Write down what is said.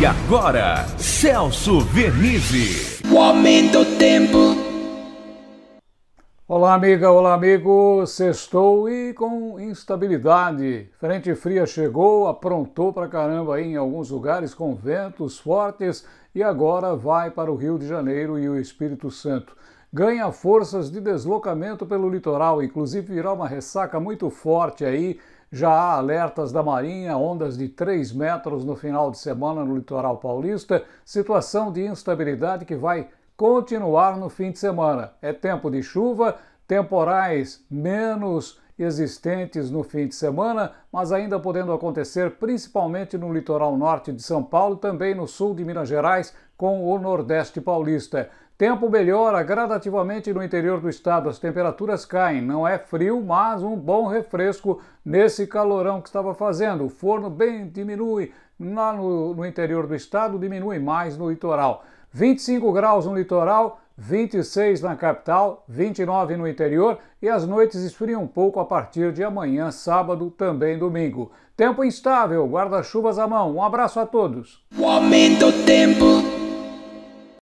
E agora, Celso Vernizzi. O aumento tempo. Olá, amiga, olá, amigo. Sextou e com instabilidade. Frente fria chegou, aprontou pra caramba aí em alguns lugares com ventos fortes e agora vai para o Rio de Janeiro e o Espírito Santo ganha forças de deslocamento pelo litoral, inclusive virá uma ressaca muito forte aí já há alertas da Marinha, ondas de 3 metros no final de semana no litoral paulista, situação de instabilidade que vai continuar no fim de semana. É tempo de chuva, temporais menos existentes no fim de semana, mas ainda podendo acontecer principalmente no litoral norte de São Paulo, também no sul de Minas Gerais, com o Nordeste paulista. Tempo melhora gradativamente no interior do estado, as temperaturas caem, não é frio, mas um bom refresco nesse calorão que estava fazendo. O forno bem diminui lá no, no interior do estado, diminui mais no litoral. 25 graus no litoral, 26 na capital, 29 no interior e as noites esfriam um pouco a partir de amanhã, sábado, também domingo. Tempo instável, guarda-chuvas à mão. Um abraço a todos. O aumento tempo.